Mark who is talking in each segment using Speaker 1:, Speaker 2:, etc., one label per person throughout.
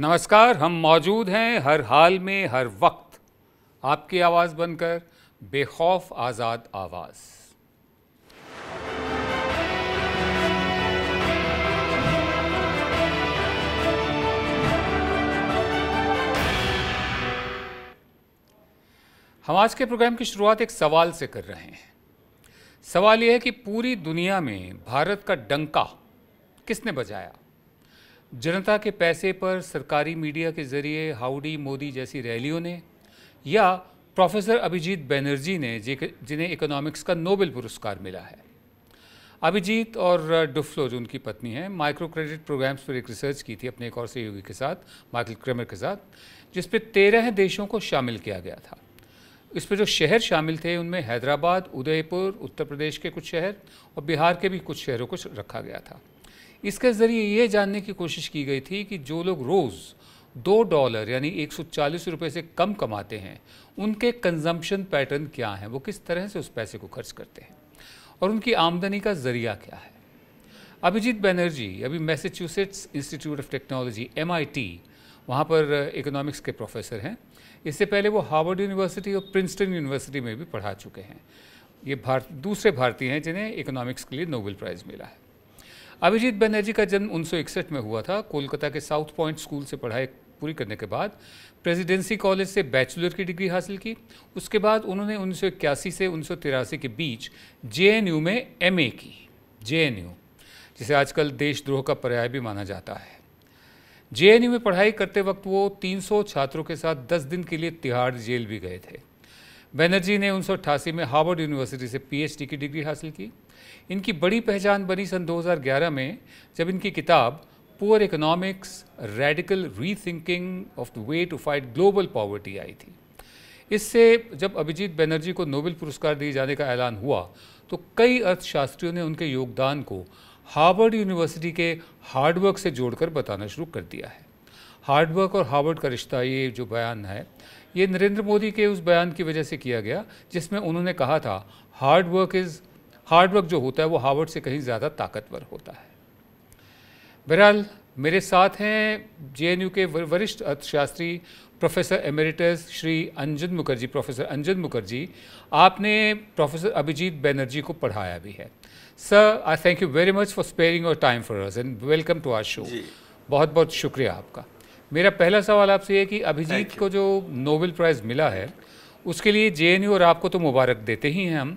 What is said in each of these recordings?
Speaker 1: नमस्कार हम मौजूद हैं हर हाल में हर वक्त आपकी आवाज़ बनकर बेखौफ आज़ाद आवाज़ हम आज के प्रोग्राम की शुरुआत एक सवाल से कर रहे हैं सवाल यह है कि पूरी दुनिया में भारत का डंका किसने बजाया जनता के पैसे पर सरकारी मीडिया के जरिए हाउडी मोदी जैसी रैलियों ने या प्रोफेसर अभिजीत बैनर्जी ने जिन्हें इकोनॉमिक्स का नोबेल पुरस्कार मिला है अभिजीत और डुफ्लो जो उनकी पत्नी हैं माइक्रो क्रेडिट प्रोग्राम्स पर एक रिसर्च की थी अपने एक और सहयोगी के साथ माइकल क्रेमर के साथ जिस पर तेरह देशों को शामिल किया गया था इस पर जो शहर शामिल थे उनमें हैदराबाद उदयपुर उत्तर प्रदेश के कुछ शहर और बिहार के भी कुछ शहरों को रखा गया था इसके ज़रिए ये जानने की कोशिश की गई थी कि जो लोग रोज़ दो डॉलर यानी एक रुपये से कम कमाते हैं उनके कंजम्पशन पैटर्न क्या हैं वो किस तरह से उस पैसे को खर्च करते हैं और उनकी आमदनी का ज़रिया क्या है अभिजीत बैनर्जी अभी Massachusetts Institute of Technology M वहाँ पर इकोनॉमिक्स के प्रोफेसर हैं इससे पहले वो हार्वर्ड यूनिवर्सिटी और प्रिंसटन यूनिवर्सिटी में भी पढ़ा चुके हैं ये भारत दूसरे भारतीय हैं जिन्हें इकोनॉमिक्स के लिए नोबेल प्राइज़ मिला है अभिजीत बनर्जी का जन्म उन्नीस में हुआ था कोलकाता के साउथ पॉइंट स्कूल से पढ़ाई पूरी करने के बाद प्रेसिडेंसी कॉलेज से बैचलर की डिग्री हासिल की उसके बाद उन्होंने उन्नीस से उन्नीस के बीच जे में एम की जे जिसे आजकल देशद्रोह का पर्याय भी माना जाता है जे में पढ़ाई करते वक्त वो 300 छात्रों के साथ 10 दिन के लिए तिहाड़ जेल भी गए थे बनर्जी ने उन्नीस में हार्वर्ड यूनिवर्सिटी से पीएचडी की डिग्री हासिल की इनकी बड़ी पहचान बनी सन 2011 में जब इनकी किताब poor economics radical rethinking of the way to fight global poverty आई थी इससे जब अभिजीत बनर्जी को नोबेल पुरस्कार दिए जाने का ऐलान हुआ तो कई अर्थशास्त्रियों ने उनके योगदान को हार्वर्ड यूनिवर्सिटी के हार्डवर्क से जोड़कर बताना शुरू कर दिया है हार्डवर्क और हार्वर्ड का रिश्ता ये जो बयान है ये नरेंद्र मोदी के उस बयान की वजह से किया गया जिसमें उन्होंने कहा था hard work is hard work जो होता है वो हार्वर्ड से कहीं ज़्यादा ताकतवर होता है बहरहाल मेरे साथ हैं जेएनयू के वरिष्ठ अर्थशास्त्री professor emeritus Shri Anjan Mukherjee professor Anjan Mukherjee आपने प्रोफेसर अभिजीत बैनर्जी को पढ़ाया भी है sir I thank you very much for sparing your time for us and welcome to our show बहुत बहुत शुक्रिया आपका मेरा पहला सवाल आपसे ये कि अभिजीत को जो नोबेल प्राइज़ मिला है उसके लिए जे और आपको तो मुबारक देते ही हैं हम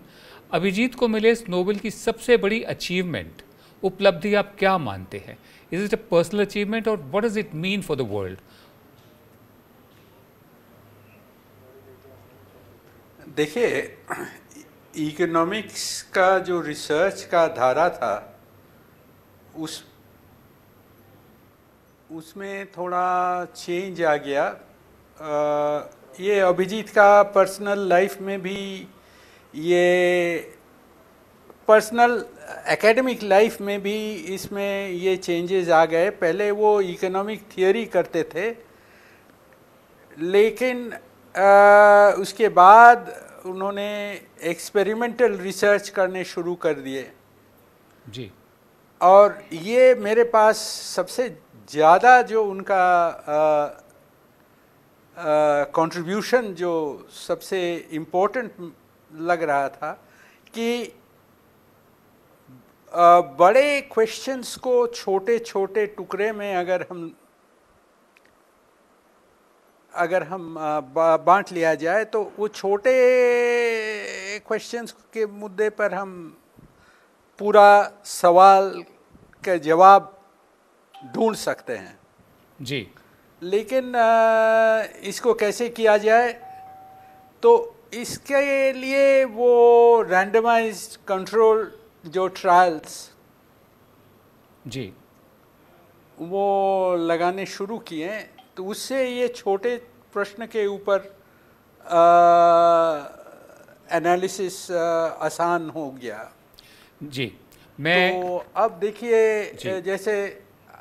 Speaker 1: अभिजीत को मिले इस नोबेल की सबसे बड़ी अचीवमेंट उपलब्धि आप क्या मानते हैं is it a personal achievement और what does it mean for the world देखिए
Speaker 2: इकोनॉमिक्स का जो रिसर्च का धारा था उस उसमें थोड़ा चेंज आ गया आ, ये अभिजीत का पर्सनल लाइफ में भी ये पर्सनल एकेडमिक लाइफ में भी इसमें ये चेंजेस आ गए पहले वो इकोनॉमिक थियोरी करते थे लेकिन आ, उसके बाद उन्होंने एक्सपेरिमेंटल रिसर्च करने शुरू कर दिए जी और ये मेरे पास सबसे ज़्यादा जो उनका कंट्रीब्यूशन जो सबसे इम्पोर्टेंट लग रहा था कि आ, बड़े क्वेश्चंस को छोटे छोटे टुकड़े में अगर हम अगर हम बांट लिया जाए तो वो छोटे क्वेश्चंस के मुद्दे पर हम पूरा सवाल का जवाब ढूंढ सकते हैं जी लेकिन इसको कैसे किया जाए तो इसके लिए वो रैंडमाइज कंट्रोल जो ट्रायल्स जी वो लगाने शुरू किए तो उससे ये छोटे प्रश्न के ऊपर एनालिसिस आसान हो गया जी मैं तो अब देखिए जैसे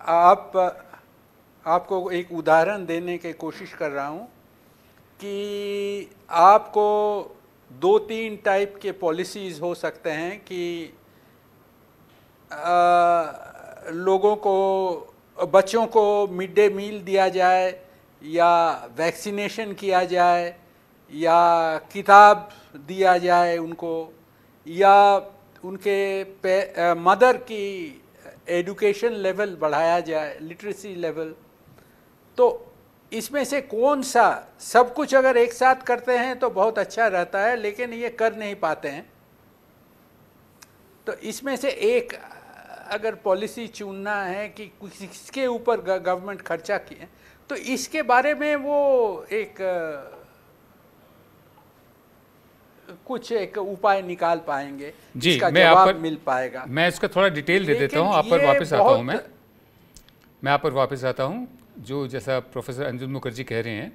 Speaker 2: आप आपको एक उदाहरण देने की कोशिश कर रहा हूँ कि आपको दो तीन टाइप के पॉलिसीज़ हो सकते हैं कि आ, लोगों को बच्चों को मिड डे मील दिया जाए या वैक्सीनेशन किया जाए या किताब दिया जाए उनको या उनके पे, आ, मदर की एडुकेशन लेवल बढ़ाया जाए लिटरेसी लेवल तो इसमें से कौन सा सब कुछ अगर एक साथ करते हैं तो बहुत अच्छा रहता है लेकिन ये कर नहीं पाते हैं तो इसमें से एक अगर पॉलिसी चुनना है कि किसके ऊपर गवर्नमेंट खर्चा किए तो इसके बारे में वो एक कुछ एक उपाय निकाल पाएंगे जी मैं आप पर, मिल पाएगा
Speaker 1: मैं इसका थोड़ा डिटेल दे देता हूँ आप पर वापस आता हूँ मैं मैं आप पर वापस आता हूँ जो जैसा प्रोफेसर अंजुल मुखर्जी कह रहे हैं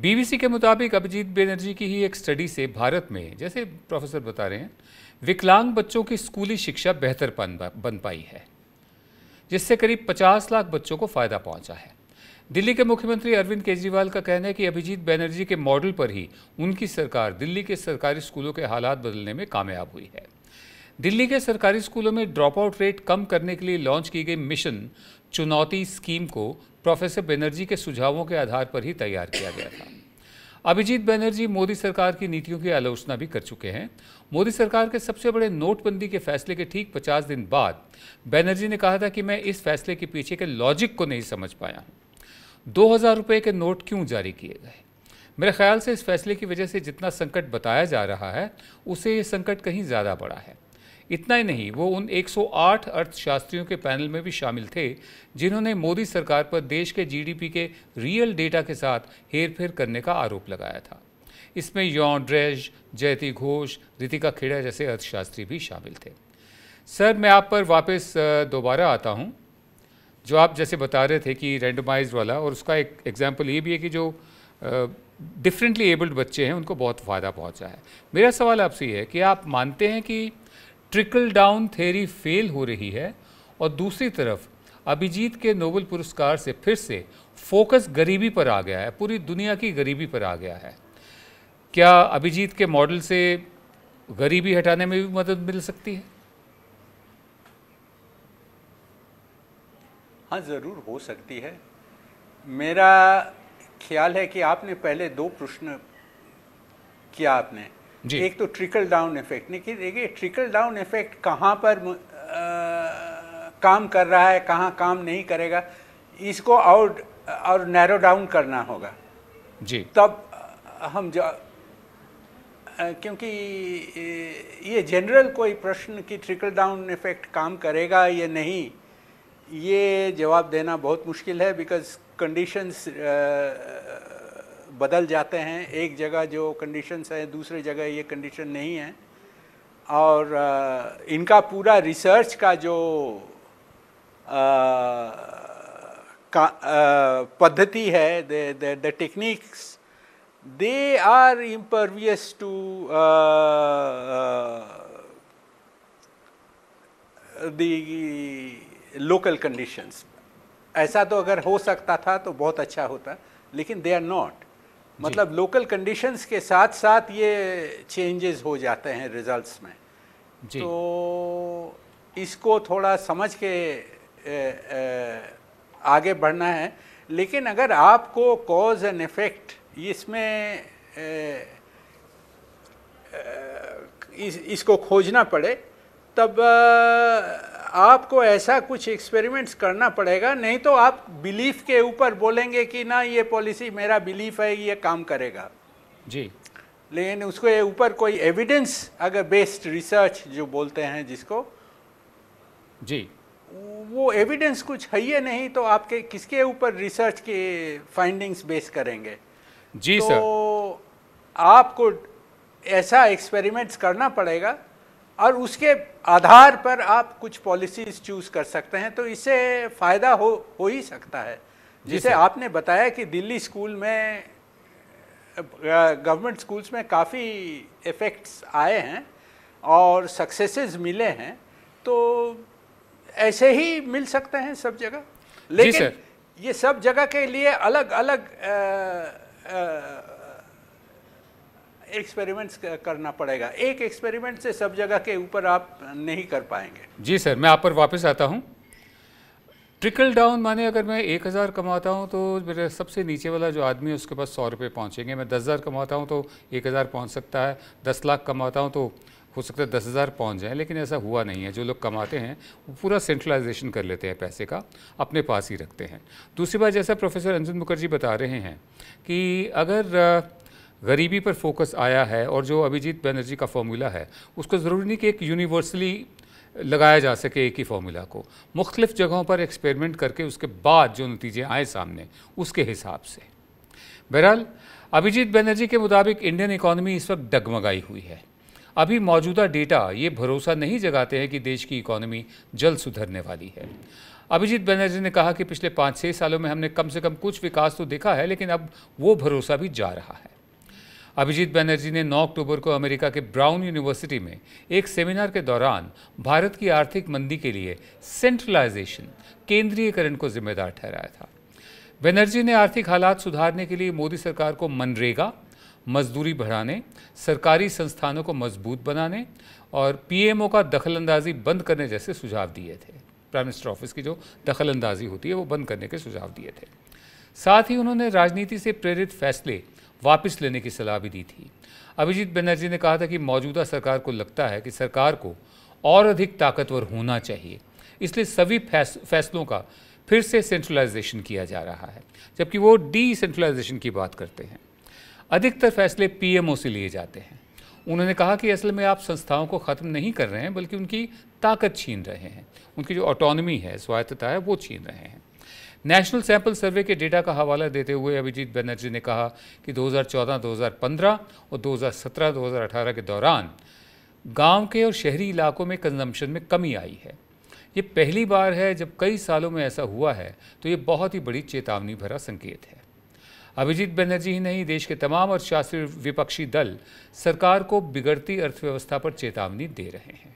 Speaker 1: बीबीसी के मुताबिक अभिजीत बेनर्जी की ही एक स्टडी से भारत में जैसे प्रोफेसर बता रहे हैं विकलांग बच्चों की स्कूली शिक्षा बेहतर बन पाई है जिससे करीब 50 लाख बच्चों को फ़ायदा पहुंचा है दिल्ली के मुख्यमंत्री अरविंद केजरीवाल का कहना है कि अभिजीत बैनर्जी के मॉडल पर ही उनकी सरकार दिल्ली के सरकारी स्कूलों के हालात बदलने में कामयाब हुई है दिल्ली के सरकारी स्कूलों में ड्रॉप आउट रेट कम करने के लिए लॉन्च की गई मिशन चुनौती स्कीम को प्रोफेसर बैनर्जी के सुझावों के आधार पर ही तैयार किया गया था अभिजीत बैनर्जी मोदी सरकार की नीतियों की आलोचना भी कर चुके हैं मोदी सरकार के सबसे बड़े नोटबंदी के फैसले के ठीक 50 दिन बाद बैनर्जी ने कहा था कि मैं इस फैसले के पीछे के लॉजिक को नहीं समझ पाया हूँ दो हज़ार रुपये के नोट क्यों जारी किए गए मेरे ख्याल से इस फैसले की वजह से जितना संकट बताया जा रहा है उससे ये संकट कहीं ज़्यादा बड़ा है इतना ही नहीं वो उन 108 अर्थशास्त्रियों के पैनल में भी शामिल थे जिन्होंने मोदी सरकार पर देश के जीडीपी के रियल डेटा के साथ हेरफेर करने का आरोप लगाया था इसमें यौन ड्रेज जयति घोष रितिका खेड़ा जैसे अर्थशास्त्री भी शामिल थे सर मैं आप पर वापस दोबारा आता हूँ जो आप जैसे बता रहे थे कि रेंडमाइज वाला और उसका एक एग्जाम्पल ये भी है कि जो डिफरेंटली एबल्ड बच्चे हैं उनको बहुत फ़ायदा पहुंचा है मेरा सवाल आपसे ये है कि आप मानते हैं कि ट्रिकल डाउन थेरी फेल हो रही है और दूसरी तरफ अभिजीत के नोबल पुरस्कार से फिर से फोकस गरीबी पर आ गया है पूरी दुनिया की गरीबी पर आ गया है क्या अभिजीत के मॉडल से गरीबी हटाने में भी मदद मिल सकती है
Speaker 2: हाँ ज़रूर हो सकती है मेरा ख्याल है कि आपने पहले दो प्रश्न किया आपने जी। एक तो ट्रिकल डाउन इफेक्ट लेकिन देखिए ट्रिकल डाउन इफेक्ट कहाँ पर आ, काम कर रहा है कहाँ काम नहीं करेगा इसको आउट और नैरो डाउन करना होगा जी तब हम जो क्योंकि ये जनरल कोई प्रश्न कि ट्रिकल डाउन इफेक्ट काम करेगा या नहीं ये जवाब देना बहुत मुश्किल है बिकॉज कंडीशंस uh, बदल जाते हैं एक जगह जो कंडीशंस हैं दूसरे जगह ये कंडीशन नहीं है और आ, uh, इनका पूरा रिसर्च का जो uh, पद्धति है the techniques they are impervious to the local conditions ऐसा तो अगर हो सकता था तो बहुत अच्छा होता लेकिन दे आर नॉट मतलब लोकल कंडीशंस के साथ साथ ये चेंजेस हो जाते हैं रिजल्ट्स में जी. तो इसको थोड़ा समझ के ए, ए, आगे बढ़ना है लेकिन अगर आपको कॉज एंड इफेक्ट इसमें ए, इस, इसको खोजना पड़े तब आ, आपको ऐसा कुछ एक्सपेरिमेंट्स करना पड़ेगा नहीं तो आप बिलीफ के ऊपर बोलेंगे कि ना ये पॉलिसी मेरा बिलीफ है ये काम करेगा जी लेकिन उसके ऊपर कोई एविडेंस अगर बेस्ड रिसर्च जो बोलते हैं जिसको जी वो एविडेंस कुछ है ही नहीं तो आपके किसके ऊपर रिसर्च के फाइंडिंग्स बेस करेंगे
Speaker 1: जी तो सर
Speaker 2: आपको ऐसा एक्सपेरिमेंट्स करना पड़ेगा और उसके आधार पर आप कुछ पॉलिसीज चूज कर सकते हैं तो इससे फ़ायदा हो हो ही सकता है जिसे आपने बताया कि दिल्ली स्कूल में गवर्नमेंट स्कूल्स में काफ़ी इफ़ेक्ट्स आए हैं और सक्सेसेस मिले हैं तो ऐसे ही मिल सकते हैं सब जगह लेकिन ये सब जगह के लिए अलग अलग आ, आ, एक्सपेरिमेंट्स करना पड़ेगा एक एक्सपेरिमेंट से सब जगह के ऊपर आप नहीं कर पाएंगे
Speaker 1: जी सर मैं आप पर वापस आता हूँ ट्रिकल डाउन माने अगर मैं एक हज़ार कमाता हूँ तो मेरे सबसे नीचे वाला जो आदमी है उसके पास सौ रुपये पहुँचेंगे मैं दस हज़ार कमाता हूँ तो एक हज़ार पहुँच सकता है दस लाख कमाता हूँ तो हो सकता है दस हज़ार पहुँच जाए लेकिन ऐसा हुआ नहीं है जो लोग कमाते हैं वो पूरा सेंट्रलाइजेशन कर लेते हैं पैसे का अपने पास ही रखते हैं दूसरी बात जैसा प्रोफेसर अंजुन मुखर्जी बता रहे हैं कि अगर गरीबी पर फोकस आया है और जो अभिजीत बनर्जी का फॉर्मूला है उसको ज़रूरी नहीं कि एक यूनिवर्सली लगाया जा सके एक ही फार्मूला को मुख्तलिफ़ जगहों पर एक्सपेरिमेंट करके उसके बाद जो नतीजे आए सामने उसके हिसाब से बहरहाल अभिजीत बनर्जी के मुताबिक इंडियन इकानमी इस वक्त डगमगाई हुई है अभी मौजूदा डेटा ये भरोसा नहीं जगाते हैं कि देश की इकानमी जल्द सुधरने वाली है अभिजीत बनर्जी ने कहा कि पिछले पाँच छः सालों में हमने कम से कम कुछ विकास तो देखा है लेकिन अब वो भरोसा भी जा रहा है अभिजीत बैनर्जी ने 9 अक्टूबर को अमेरिका के ब्राउन यूनिवर्सिटी में एक सेमिनार के दौरान भारत की आर्थिक मंदी के लिए सेंट्रलाइजेशन केंद्रीयकरण को जिम्मेदार ठहराया था बनर्जी ने आर्थिक हालात सुधारने के लिए मोदी सरकार को मनरेगा मजदूरी बढ़ाने सरकारी संस्थानों को मजबूत बनाने और पीएमओ का दखलंदाजी बंद करने जैसे सुझाव दिए थे प्राइम मिनिस्टर ऑफिस की जो दखलंदाजी होती है वो बंद करने के सुझाव दिए थे साथ ही उन्होंने राजनीति से प्रेरित फैसले वापस लेने की सलाह भी दी थी अभिजीत बनर्जी ने कहा था कि मौजूदा सरकार को लगता है कि सरकार को और अधिक ताकतवर होना चाहिए इसलिए सभी फैस, फैसलों का फिर से सेंट्रलाइजेशन किया जा रहा है जबकि वो डिसेंट्रलाइजेशन की बात करते हैं अधिकतर फैसले पीएमओ से लिए जाते हैं उन्होंने कहा कि असल में आप संस्थाओं को ख़त्म नहीं कर रहे हैं बल्कि उनकी ताकत छीन रहे हैं उनकी जो ऑटोनमी है स्वायत्तता है वो छीन रहे हैं नेशनल सैंपल सर्वे के डेटा का हवाला देते हुए अभिजीत बनर्जी ने कहा कि 2014-2015 और 2017-2018 के दौरान गांव के और शहरी इलाकों में कंजम्पशन में कमी आई है ये पहली बार है जब कई सालों में ऐसा हुआ है तो ये बहुत ही बड़ी चेतावनी भरा संकेत है अभिजीत बनर्जी ही नहीं देश के तमाम और शास्त्रीय विपक्षी दल सरकार को बिगड़ती अर्थव्यवस्था पर चेतावनी दे रहे हैं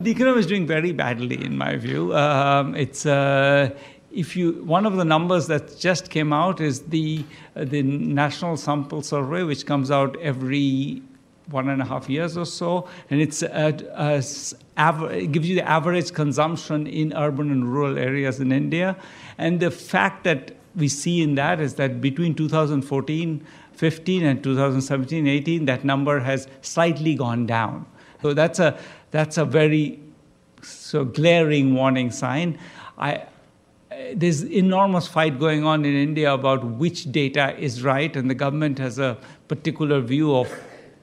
Speaker 3: The economy is doing very badly, in my view. Um, it's uh, if you one of the numbers that just came out is the uh, the national sample survey, which comes out every one and a half years or so, and it's it gives you the average consumption in urban and rural areas in India, and the fact that we see in that is that between 2014 15 and 2017 18 that number has slightly gone down so that's a that's a very so glaring warning sign. I, there's enormous fight going on in India about which data is right, and the government has a particular view of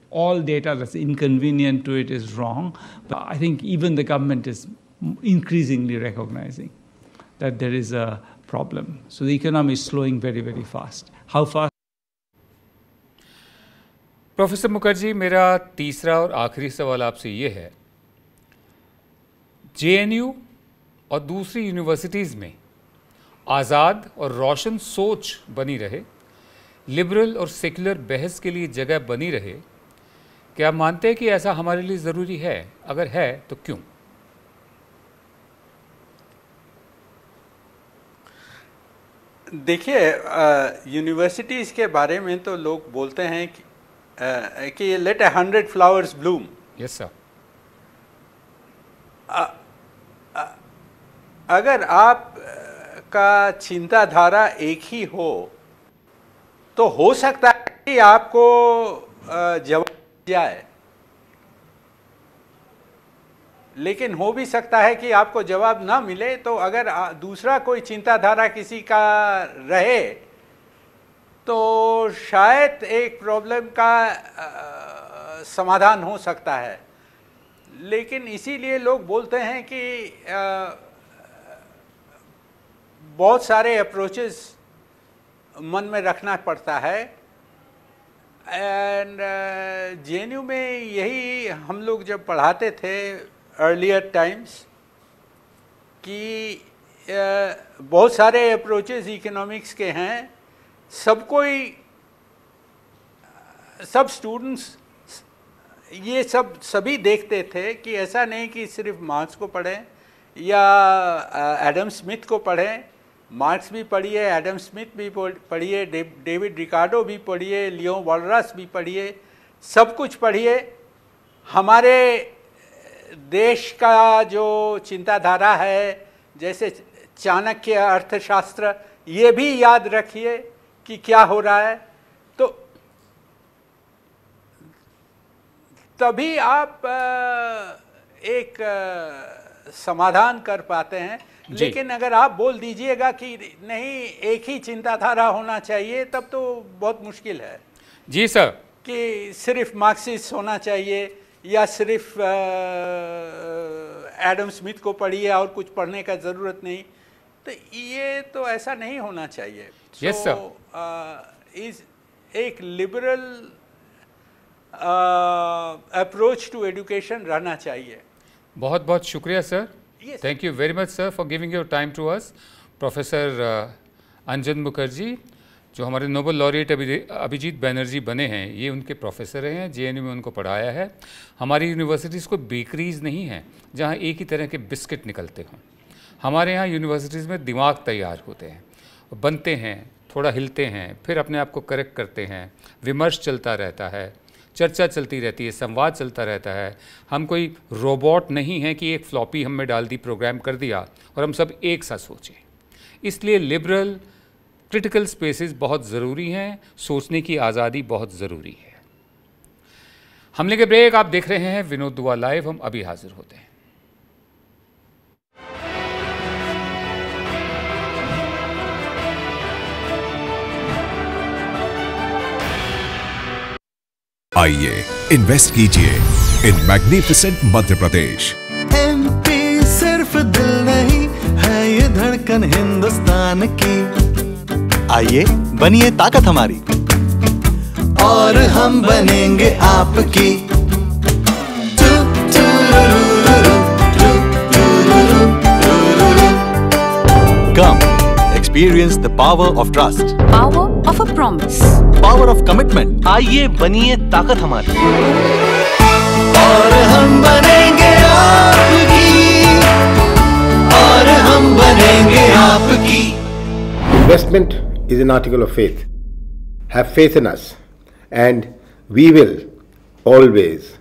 Speaker 3: all data that's inconvenient to it is wrong. But I think even the government is increasingly recognizing that there is a problem. So the economy is slowing very, very fast. How fast? Professor Mukherjee मेरा
Speaker 1: तीसरा और आखिरी सवाल आपसे ये है JNU और दूसरी यूनिवर्सिटीज़ में आज़ाद और रोशन सोच बनी रहे लिबरल और सेकुलर बहस के लिए जगह बनी रहे क्या मानते हैं कि ऐसा हमारे लिए ज़रूरी है अगर है तो क्यों
Speaker 2: देखिए यूनिवर्सिटीज़ के बारे में तो लोग बोलते हैं कि, आ, कि let a hundred flowers bloom yes sir अगर आप का चिंताधारा एक ही हो तो हो सकता है कि आपको जवाब जाए लेकिन हो भी सकता है कि आपको जवाब ना मिले तो अगर दूसरा कोई चिंताधारा किसी का रहे तो शायद एक प्रॉब्लम का आ, समाधान हो सकता है लेकिन इसीलिए लोग बोलते हैं कि आ, बहुत सारे अप्रोचेस मन में रखना पड़ता है एंड जे uh, में यही हम लोग जब पढ़ाते थे अर्लियर टाइम्स कि uh, बहुत सारे अप्रोचेस इकोनॉमिक्स के हैं सब कोई सब स्टूडेंट्स ये सब सभी देखते थे कि ऐसा नहीं कि सिर्फ मार्क्स को पढ़ें या एडम uh, स्मिथ को पढ़ें मार्क्स भी पढ़िए एडम स्मिथ भी पढ़िए डेविड रिकार्डो भी पढ़िए लियो वॉलरस भी पढ़िए सब कुछ पढ़िए हमारे देश का जो चिंताधारा है जैसे चाणक्य अर्थशास्त्र ये भी याद रखिए कि क्या हो रहा है तो तभी आप एक समाधान कर पाते हैं लेकिन अगर आप बोल दीजिएगा कि नहीं एक ही चिंताधारा होना चाहिए तब तो बहुत मुश्किल है जी सर कि सिर्फ मार्क्सिस्ट होना चाहिए या सिर्फ एडम स्मिथ को पढ़िए और कुछ पढ़ने का ज़रूरत नहीं तो ये तो ऐसा नहीं होना चाहिए यस सर इस एक लिबरल अप्रोच टू एजुकेशन रहना चाहिए
Speaker 1: बहुत बहुत शुक्रिया sir Yes. Thank you very much, sir, for giving your time to us. Professor uh, Anjan Mukherjee, जो हमारे नोबल लॉरेट अभिजीत बैनर्जी बने हैं ये उनके प्रोफेसर हैं जेएनयू में उनको पढ़ाया है हमारी यूनिवर्सिटीज़ को बेकरीज नहीं हैं जहाँ एक ही तरह के बिस्किट निकलते हों हमारे यहाँ यूनिवर्सिटीज़ में दिमाग तैयार होते हैं बनते हैं थोड़ा हिलते हैं फिर अपने आप को करेक्ट करते हैं विमर्श चलता रहता है चर्चा चलती रहती है संवाद चलता रहता है हम कोई रोबोट नहीं है कि एक फ्लॉपी हमें डाल दी प्रोग्राम कर दिया और हम सब एक साथ सोचें इसलिए लिबरल क्रिटिकल स्पेसेस बहुत ज़रूरी हैं सोचने की आज़ादी बहुत ज़रूरी है हमले के ब्रेक आप देख रहे हैं विनोद दुआ लाइव हम अभी हाजिर होते हैं
Speaker 3: आइए इन्वेस्ट कीजिए इन मैग्निफिसेंट मध्य प्रदेश
Speaker 4: एम सिर्फ दिल नहीं है ये धड़कन हिंदुस्तान की आइए बनिए ताकत हमारी और हम बनेंगे आपकी काम experience the power of trust.
Speaker 1: Power
Speaker 3: of a promise. Power of commitment. आइए बनिए ताकत हमारी और हम बनेंगे आपकी
Speaker 4: और हम
Speaker 1: बनेंगे आपकी
Speaker 4: Investment is an article of faith. Have faith in us and we will always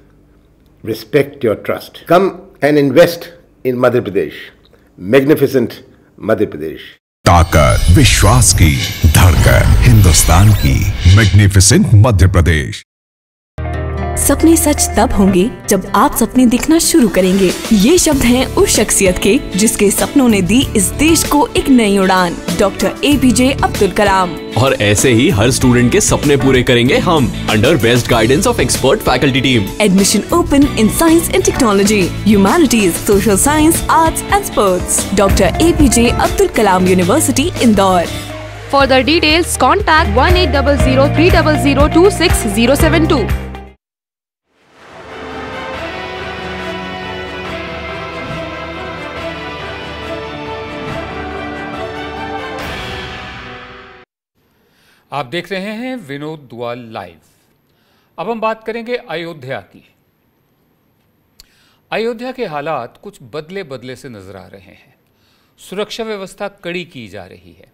Speaker 4: respect your trust. Come and invest in Madhya Pradesh.
Speaker 3: Magnificent Madhya Pradesh. ताकत विश्वास की धड़कन हिंदुस्तान की मैग्निफिसेंट मध्य प्रदेश सपने सच तब होंगे जब आप सपने दिखना शुरू करेंगे ये शब्द हैं उस शख्सियत के जिसके सपनों ने दी इस देश को एक नई उड़ान doctor A P J Abdul Kalam और ऐसे ही हर स्टूडेंट के सपने पूरे करेंगे हम under best guidance of expert faculty team admission open in science and technology humanities social science arts and sports doctor A P J Abdul Kalam University Indore For the details, contact
Speaker 4: zero seven two
Speaker 1: आप देख रहे हैं Vinod दुआल live अब हम बात करेंगे अयोध्या की अयोध्या के हालात कुछ बदले बदले से नजर आ रहे हैं सुरक्षा व्यवस्था कड़ी की जा रही है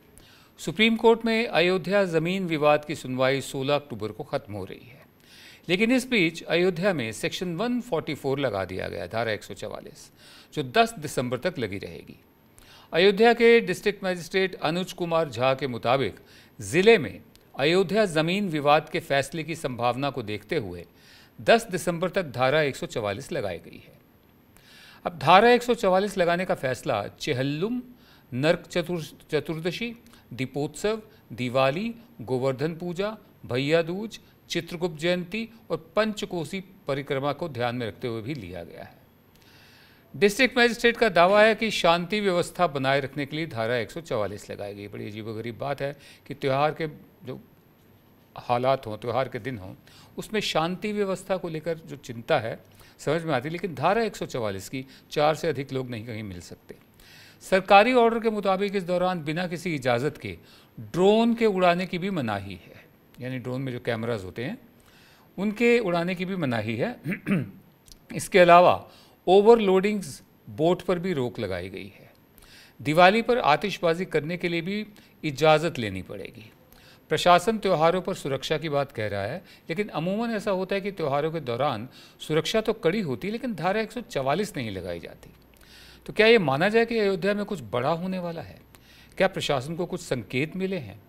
Speaker 1: सुप्रीम कोर्ट में अयोध्या जमीन विवाद की सुनवाई 16 अक्टूबर को खत्म हो रही है लेकिन इस बीच अयोध्या में सेक्शन 144 लगा दिया गया धारा एक जो 10 दिसंबर तक लगी रहेगी अयोध्या के डिस्ट्रिक्ट मजिस्ट्रेट अनुज कुमार झा के मुताबिक जिले में अयोध्या जमीन विवाद के फैसले की संभावना को देखते हुए 10 दिसंबर तक धारा 144 लगाई गई है अब धारा 144 लगाने का फैसला चेहल्लुम नर्क चतुर चतुर्दशी दीपोत्सव दिवाली गोवर्धन पूजा भैया दूज चित्रगुप्त जयंती और पंचकोसी परिक्रमा को ध्यान में रखते हुए भी लिया गया है डिस्ट्रिक्ट मजिस्ट्रेट का दावा है कि शांति व्यवस्था बनाए रखने के लिए धारा 144 लगाई गई बड़ी अजीबोगरीब बात है कि त्यौहार के जो हालात हों त्यौहार के दिन हों उसमें शांति व्यवस्था को लेकर जो चिंता है समझ में आती लेकिन धारा 144 की चार से अधिक लोग नहीं कहीं मिल सकते सरकारी ऑर्डर के मुताबिक इस दौरान बिना किसी इजाज़त के ड्रोन के उड़ाने की भी मनाही है यानी ड्रोन में जो कैमराज होते हैं उनके उड़ाने की भी मनाही है इसके अलावा ओवरलोडिंग्स बोट पर भी रोक लगाई गई है दिवाली पर आतिशबाजी करने के लिए भी इजाज़त लेनी पड़ेगी प्रशासन त्योहारों पर सुरक्षा की बात कह रहा है लेकिन अमूमन ऐसा होता है कि त्योहारों के दौरान सुरक्षा तो कड़ी होती है लेकिन धारा 144 नहीं लगाई जाती तो क्या ये माना जाए कि अयोध्या में कुछ बड़ा होने वाला है क्या प्रशासन को कुछ संकेत मिले हैं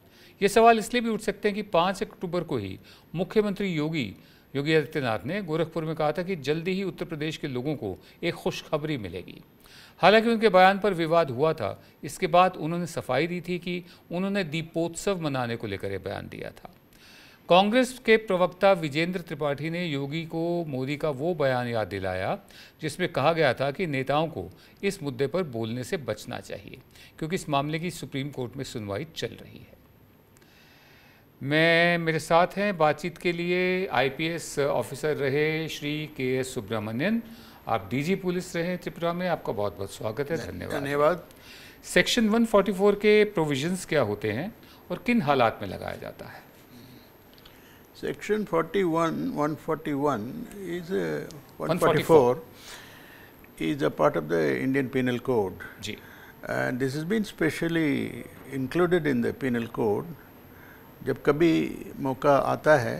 Speaker 1: ये सवाल इसलिए भी उठ सकते हैं कि 5 अक्टूबर को ही मुख्यमंत्री योगी योगी आदित्यनाथ ने गोरखपुर में कहा था कि जल्दी ही उत्तर प्रदेश के लोगों को एक खुशखबरी मिलेगी हालांकि उनके बयान पर विवाद हुआ था इसके बाद उन्होंने सफाई दी थी कि उन्होंने दीपोत्सव मनाने को लेकर यह बयान दिया था कांग्रेस के प्रवक्ता विजेंद्र त्रिपाठी ने योगी को मोदी का वो बयान याद दिलाया जिसमें कहा गया था कि नेताओं को इस मुद्दे पर बोलने से बचना चाहिए क्योंकि इस मामले की सुप्रीम कोर्ट में सुनवाई चल रही है मैं मेरे साथ हैं बातचीत के लिए आईपीएस ऑफिसर रहे श्री के एस सुब्रमण्यन आप डीजी पुलिस रहे त्रिपुरा में आपका बहुत बहुत स्वागत है धन्यवाद धन्यवाद सेक्शन 144 के प्रोविजंस क्या होते हैं और किन हालात में लगाया जाता है
Speaker 4: section 41 141 is 144 is a part of the Indian Penal Code जी and this is been specially included in the penal code जब कभी मौका आता है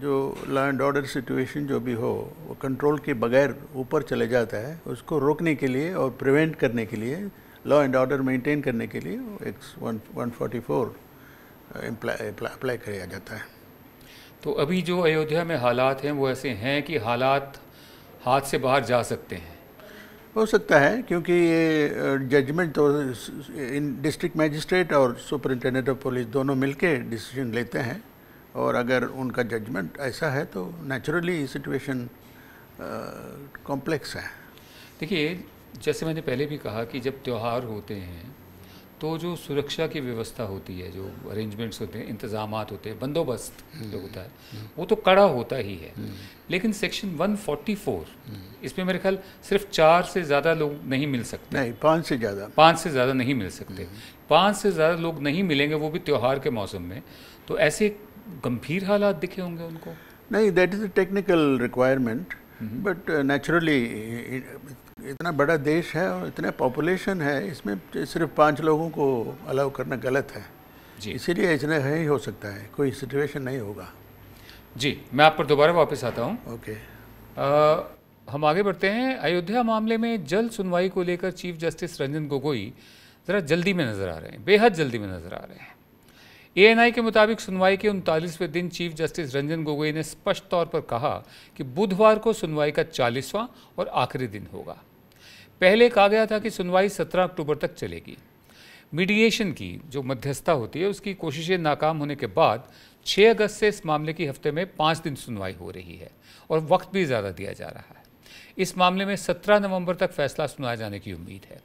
Speaker 4: जो लॉ एंड ऑर्डर सिचुएशन जो भी हो वो कंट्रोल के बगैर ऊपर चले जाता है उसको रोकने के लिए और प्रिवेंट करने के लिए लॉ एंड ऑर्डर मेंटेन करने के लिए एक one one forty four apply
Speaker 1: किया जाता है तो अभी जो अयोध्या में हालात हैं वो ऐसे हैं कि हालात हाथ से बाहर जा सकते हैं
Speaker 4: हो सकता है क्योंकि ये जजमेंट तो इन डिस्ट्रिक्ट मैजिस्ट्रेट और सुपरिंटेंडेंट ऑफ पुलिस दोनों मिलके डिसीजन लेते हैं और अगर उनका जजमेंट ऐसा है तो नेचुरली सिचुएशन
Speaker 1: कॉम्प्लेक्स है देखिए जैसे मैंने पहले भी कहा कि जब त्यौहार होते हैं तो जो सुरक्षा की व्यवस्था होती है जो अरेंजमेंट्स होते हैं इंतजाम होते हैं बंदोबस्त हम्म, जो होता है हम्म। वो तो कड़ा होता ही है हम्म। लेकिन सेक्शन 144 इसमें मेरे ख्याल सिर्फ चार से ज़्यादा लोग नहीं मिल सकते नहीं पाँच से ज़्यादा पाँच से ज़्यादा नहीं मिल सकते पाँच से ज़्यादा लोग नहीं मिलेंगे वो भी त्यौहार के मौसम में तो ऐसे गंभीर हालात दिखे होंगे उनको
Speaker 4: नहीं that is a technical requirement but naturally इतना बड़ा देश है और इतना पॉपुलेशन है इसमें सिर्फ पाँच लोगों को अलाउ करना गलत है इसीलिए इतना ही हो सकता है
Speaker 1: कोई सिचुएशन नहीं होगा जी मैं आप पर दोबारा वापस आता हूँ ओके आ, हम आगे बढ़ते हैं अयोध्या मामले में जल्द सुनवाई को लेकर चीफ जस्टिस रंजन गोगोई ज़रा जल्दी में नज़र आ रहे हैं बेहद जल्दी में नज़र आ रहे हैं एएनआई के मुताबिक सुनवाई के उनतालीसवें दिन चीफ जस्टिस रंजन गोगोई ने स्पष्ट तौर पर कहा कि बुधवार को सुनवाई का चालीसवां और आखिरी दिन होगा पहले कहा गया था कि सुनवाई 17 अक्टूबर तक चलेगी मीडिएशन की जो मध्यस्थता होती है उसकी कोशिशें नाकाम होने के बाद 6 अगस्त से इस मामले की हफ्ते में पाँच दिन सुनवाई हो रही है और वक्त भी ज़्यादा दिया जा रहा है इस मामले में 17 नवंबर तक फैसला सुनाए जाने की उम्मीद है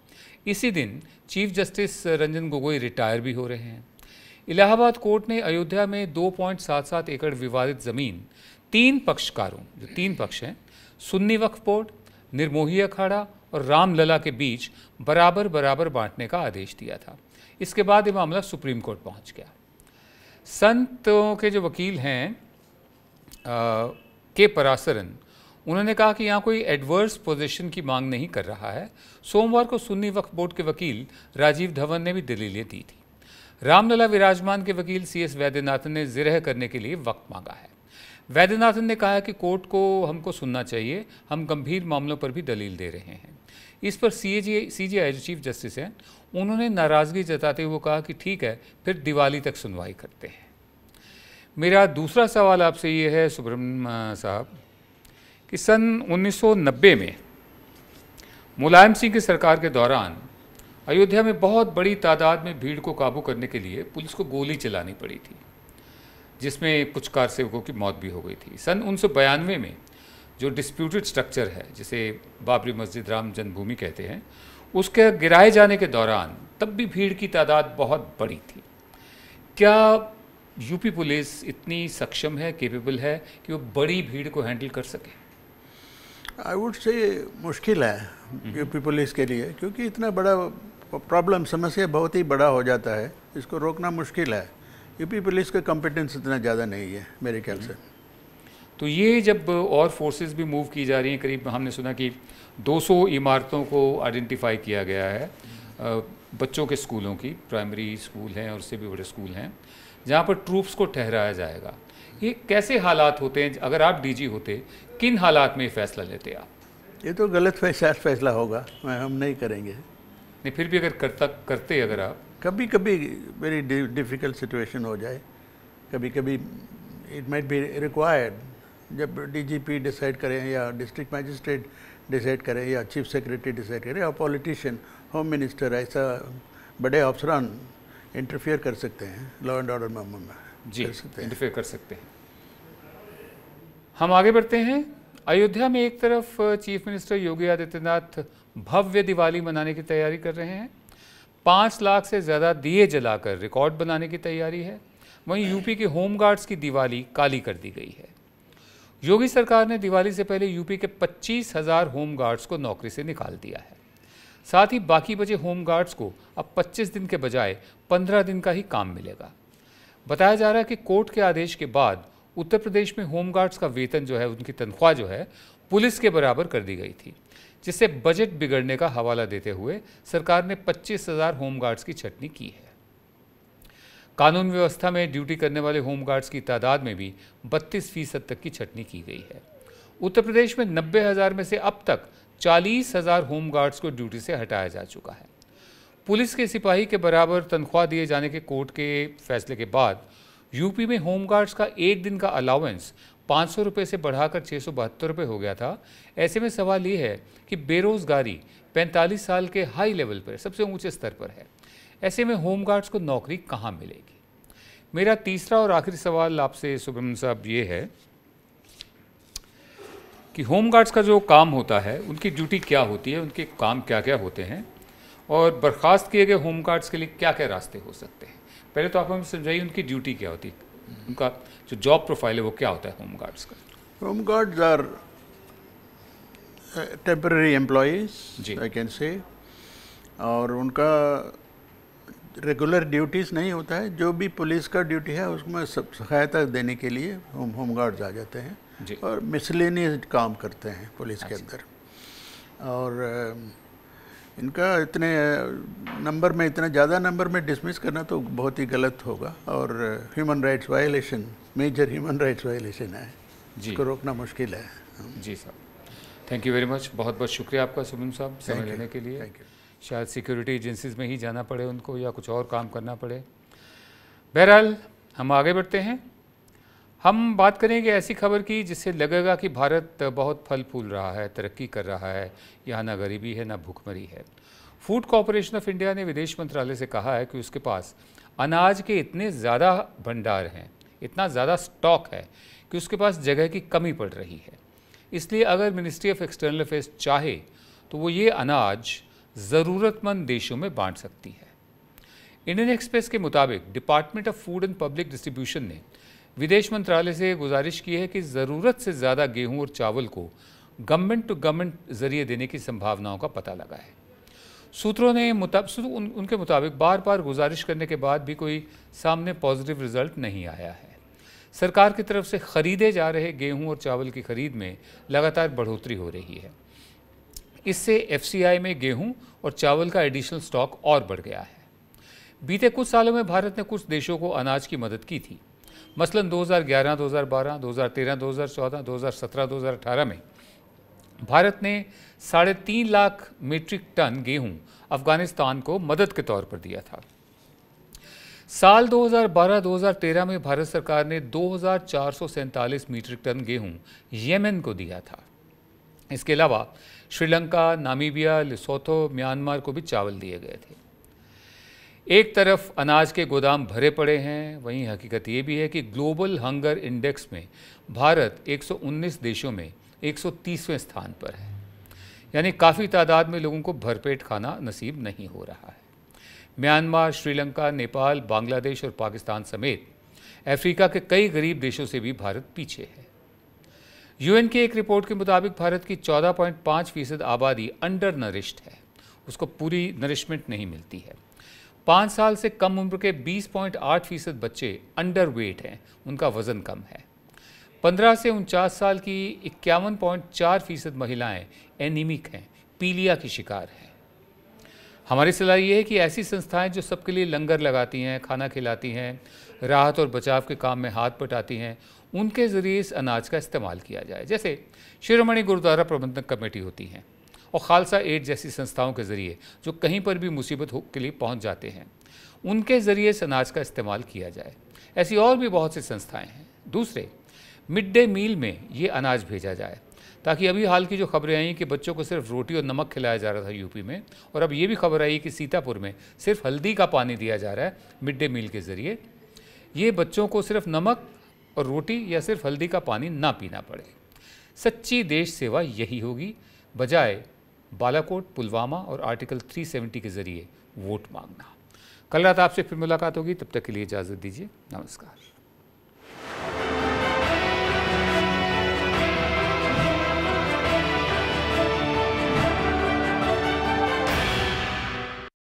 Speaker 1: इसी दिन chief justice Ranjan Gogoi retire भी हो रहे हैं इलाहाबाद कोर्ट ने अयोध्या में सात एकड़ विवादित ज़मीन तीन पक्षकारों जो तीन पक्ष हैं सुन्नी वक्फ बोर्ड निर्मोही अखाड़ा और रामलला के बीच बराबर बराबर बांटने का आदेश दिया था इसके बाद ये मामला सुप्रीम कोर्ट पहुंच गया संतों के जो वकील हैं के परासरन उन्होंने कहा कि यहाँ कोई एडवर्स पोजीशन की मांग नहीं कर रहा है सोमवार को सुन्नी वक्फ बोर्ड के वकील राजीव धवन ने भी दलीलें दी थी रामलला विराजमान के वकील सी एस वैद्यनाथन ने जिरह करने के लिए वक्त मांगा है वैद्यनाथन ने कहा कि कोर्ट को हमको सुनना चाहिए हम गंभीर मामलों पर भी दलील दे रहे हैं इस पर सी जी सी जी आई जो चीफ जस्टिस हैं उन्होंने नाराज़गी जताते हुए कहा कि ठीक है फिर दिवाली तक सुनवाई करते हैं मेरा दूसरा सवाल आपसे ये है सुब्रम साहब कि सन 1990 में मुलायम सिंह की सरकार के दौरान अयोध्या में बहुत बड़ी तादाद में भीड़ को काबू करने के लिए पुलिस को गोली चलानी पड़ी थी जिसमें कुछ कार सेवकों की मौत भी हो गई थी सन उन्नीस में जो डिस्प्यूटेड स्ट्रक्चर है जिसे बाबरी मस्जिद राम जन्मभूमि कहते हैं उसके गिराए जाने के दौरान तब भी भीड़ की तादाद बहुत बड़ी थी क्या यूपी पुलिस इतनी सक्षम है केपेबल है कि वो बड़ी भीड़ को हैंडल कर सके
Speaker 4: आई वुड से मुश्किल है यूपी हम्म। पुलिस के लिए क्योंकि इतना बड़ा प्रॉब्लम समस्या बहुत ही बड़ा हो जाता है इसको रोकना मुश्किल है यूपी पुलिस का कॉम्पिटेंस इतना ज़्यादा नहीं है मेरे ख्याल से
Speaker 1: तो ये जब और फोर्सेस भी मूव की जा रही हैं करीब हमने सुना कि 200 इमारतों को आइडेंटिफाई किया गया है बच्चों के स्कूलों की प्राइमरी स्कूल हैं और उससे भी बड़े स्कूल हैं जहाँ पर ट्रूप्स को ठहराया जाएगा ये कैसे हालात होते हैं अगर आप डीजी होते किन हालात में ये फैसला लेते आप
Speaker 4: ये तो गलत फैसला फैसला होगा हम नहीं करेंगे नहीं फिर भी अगर करता करते अगर आप कभी कभी वेरी डिफ़िकल्ट सिचुएशन हो जाए कभी कभी इट माइट बी रिक्वायर्ड जब डीजीपी डिसाइड करें या डिस्ट्रिक्ट मैजिस्ट्रेट डिसाइड करें या चीफ सेक्रेटरी डिसाइड करें या पॉलिटिशियन होम मिनिस्टर ऐसा बड़े अफसरान इंटरफियर कर सकते हैं लॉ एंड ऑर्डर में जी कर सकते
Speaker 1: इंटरफियर कर सकते हैं हम आगे बढ़ते हैं अयोध्या में एक तरफ चीफ मिनिस्टर योगी आदित्यनाथ भव्य दिवाली मनाने की तैयारी कर रहे हैं पाँच लाख से ज़्यादा दिए जलाकर रिकॉर्ड बनाने की तैयारी है वहीं यूपी के होमगार्ड्स की दिवाली काली कर दी गई है योगी सरकार ने दिवाली से पहले यूपी के पच्चीस हजार होम गार्ड्स को नौकरी से निकाल दिया है साथ ही बाकी बचे होम गार्ड्स को अब 25 दिन के बजाय 15 दिन का ही काम मिलेगा बताया जा रहा है कि कोर्ट के आदेश के बाद उत्तर प्रदेश में होम गार्ड्स का वेतन जो है उनकी तनख्वाह जो है पुलिस के बराबर कर दी गई थी जिससे बजट बिगड़ने का हवाला देते हुए सरकार ने पच्चीस हजार होम गार्ड्स की छटनी की है कानून व्यवस्था में ड्यूटी करने वाले होमगार्ड्स की तादाद में भी बत्तीस फीसद तक की छटनी की गई है उत्तर प्रदेश में नब्बे हज़ार में से अब तक चालीस हज़ार होमगार्ड्स को ड्यूटी से हटाया जा चुका है पुलिस के सिपाही के बराबर तनख्वाह दिए जाने के कोर्ट के फैसले के बाद यूपी में होमगार्ड्स का एक दिन का अलाउंस पाँच सौ रुपये से बढ़ाकर छः सौ बहत्तर रुपये हो गया था ऐसे में सवाल ये है कि बेरोज़गारी पैंतालीस साल के हाई लेवल पर सबसे ऊंचे स्तर पर है ऐसे में होमगार्ड्स को नौकरी कहाँ मिलेगी मेरा तीसरा और आखिरी सवाल आपसे सुब्रमण्य साहब ये है कि होमगार्ड्स का जो काम होता है उनकी ड्यूटी क्या होती है उनके काम क्या क्या होते हैं और बर्खास्त किए गए होमगार्ड्स के लिए क्या क्या रास्ते हो सकते हैं पहले तो आप हमें समझाइए उनकी ड्यूटी क्या होती है उनका जो जॉब प्रोफाइल है वो क्या होता है होमगार्ड्स का
Speaker 4: home guards are temporary employees I can say और उनका रेगुलर ड्यूटीज़ नहीं होता है जो भी पुलिस का ड्यूटी है उसमें सब सहायता देने के लिए होम होम गार्ड्स आ जाते हैं और मिसलिनियस काम करते हैं पुलिस के अच्छा। अंदर और इनका इतने नंबर में इतना ज़्यादा नंबर में डिसमिस करना तो बहुत ही गलत होगा और human rights violation major human rights violation है जिसको रोकना मुश्किल है
Speaker 1: जी साहब थैंक यू वेरी मच बहुत बहुत शुक्रिया आपका सुमिन साहब समय लेने के लिए थैंक यू शायद सिक्योरिटी एजेंसीज में ही जाना पड़े उनको या कुछ और काम करना पड़े बहरहाल हम आगे बढ़ते हैं हम बात करेंगे ऐसी खबर की जिससे लगेगा कि भारत बहुत फल फूल रहा है तरक्की कर रहा है यहाँ ना गरीबी है ना भूखमरी है फूड कॉरपोरेशन ऑफ इंडिया ने विदेश मंत्रालय से कहा है कि उसके पास अनाज के इतने ज़्यादा भंडार हैं इतना ज़्यादा स्टॉक है कि उसके पास जगह की कमी पड़ रही है इसलिए अगर मिनिस्ट्री ऑफ एक्सटर्नल अफेयर्स चाहे तो वो ये अनाज ज़रूरतमंद देशों में बांट सकती है इंडियन एक्सप्रेस के मुताबिक Department of Food and Public Distribution ने विदेश मंत्रालय से गुजारिश की है कि ज़रूरत से ज़्यादा गेहूं और चावल को गवर्नमेंट टू गवर्नमेंट जरिए देने की संभावनाओं का पता लगा है सूत्रों ने मुताब, उन, उनके मुताबिक बार बार गुजारिश करने के बाद भी कोई सामने पॉजिटिव रिजल्ट नहीं आया है सरकार की तरफ से खरीदे जा रहे गेहूं और चावल की खरीद में लगातार बढ़ोतरी हो रही है इससे एफसीआई में गेहूं और चावल का एडिशनल स्टॉक और बढ़ गया है बीते कुछ सालों में भारत ने कुछ देशों को अनाज की मदद की थी मसलन 2011, 2012, 2013, 2014, 2017, 2018 में भारत ने साढ़े तीन लाख मीट्रिक टन गेहूं अफगानिस्तान को मदद के तौर पर दिया था साल 2012-2013 में भारत सरकार ने दो मीट्रिक टन गेहूं येमेन को दिया था इसके अलावा श्रीलंका नामीबिया लिसोथो म्यांमार को भी चावल दिए गए थे एक तरफ अनाज के गोदाम भरे पड़े हैं वहीं हकीकत ये भी है कि ग्लोबल हंगर इंडेक्स में भारत 119 देशों में 130वें स्थान पर है यानी काफ़ी तादाद में लोगों को भरपेट खाना नसीब नहीं हो रहा है म्यांमार श्रीलंका नेपाल बांग्लादेश और पाकिस्तान समेत अफ्रीका के कई गरीब देशों से भी भारत पीछे है यूएन की एक रिपोर्ट के मुताबिक भारत की 14.5 फीसद आबादी अंडर नरिश्ड है उसको पूरी नरिशमेंट नहीं मिलती है पाँच साल से कम उम्र के 20.8 फीसद बच्चे अंडर वेट हैं उनका वज़न कम है 15 से उनचास साल की इक्यावन पॉइंट चार फीसद महिलाएँ एनीमिक हैं पीलिया की शिकार हैं हमारी सलाह ये है कि ऐसी संस्थाएं जो सबके लिए लंगर लगाती हैं खाना खिलाती हैं राहत और बचाव के काम में हाथ बटाती हैं उनके ज़रिए इस अनाज का इस्तेमाल किया जाए जैसे शिरोमणि गुरुद्वारा प्रबंधक कमेटी होती हैं और खालसा एड जैसी संस्थाओं के ज़रिए जो कहीं पर भी मुसीबत के लिए पहुँच जाते हैं उनके ज़रिए इस अनाज का इस्तेमाल किया जाए ऐसी और भी बहुत सी संस्थाएँ हैं दूसरे मिड डे मील में ये अनाज भेजा जाए ताकि अभी हाल की जो खबरें आई कि बच्चों को सिर्फ रोटी और नमक खिलाया जा रहा था यूपी में और अब ये भी खबर आई कि सीतापुर में सिर्फ हल्दी का पानी दिया जा रहा है मिड डे मील के ज़रिए ये बच्चों को सिर्फ नमक और रोटी या सिर्फ हल्दी का पानी ना पीना पड़े सच्ची देश सेवा यही होगी बजाय बालाकोट पुलवामा और आर्टिकल 370 के ज़रिए वोट मांगना कल रात आपसे फिर मुलाकात होगी तब तक के लिए इजाज़त दीजिए नमस्कार